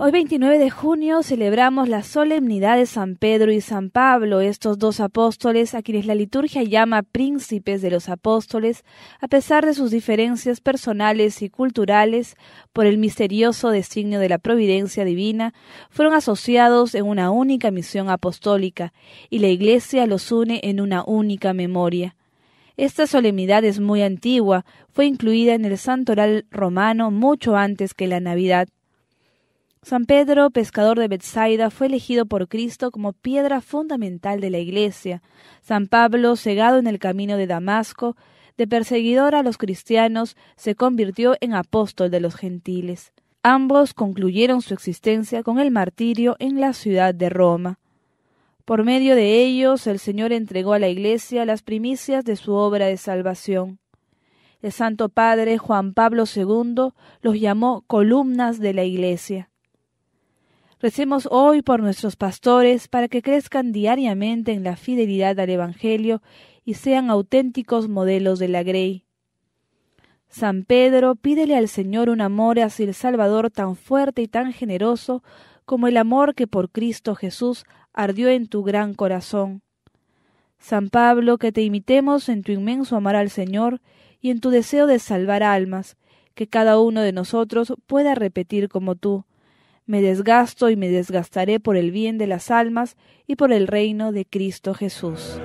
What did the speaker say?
Hoy 29 de junio celebramos la solemnidad de San Pedro y San Pablo, estos dos apóstoles a quienes la liturgia llama príncipes de los apóstoles, a pesar de sus diferencias personales y culturales, por el misterioso designio de la providencia divina, fueron asociados en una única misión apostólica, y la Iglesia los une en una única memoria. Esta solemnidad es muy antigua, fue incluida en el santoral romano mucho antes que la Navidad. San Pedro, pescador de Bethsaida, fue elegido por Cristo como piedra fundamental de la Iglesia. San Pablo, cegado en el camino de Damasco, de perseguidor a los cristianos, se convirtió en apóstol de los gentiles. Ambos concluyeron su existencia con el martirio en la ciudad de Roma. Por medio de ellos el Señor entregó a la Iglesia las primicias de su obra de salvación. El Santo Padre Juan Pablo II los llamó columnas de la Iglesia. Recemos hoy por nuestros pastores para que crezcan diariamente en la fidelidad al Evangelio y sean auténticos modelos de la Grey. San Pedro pídele al Señor un amor hacia el Salvador tan fuerte y tan generoso como el amor que por Cristo Jesús ardió en tu gran corazón. San Pablo, que te imitemos en tu inmenso amor al Señor y en tu deseo de salvar almas, que cada uno de nosotros pueda repetir como tú me desgasto y me desgastaré por el bien de las almas y por el reino de Cristo Jesús.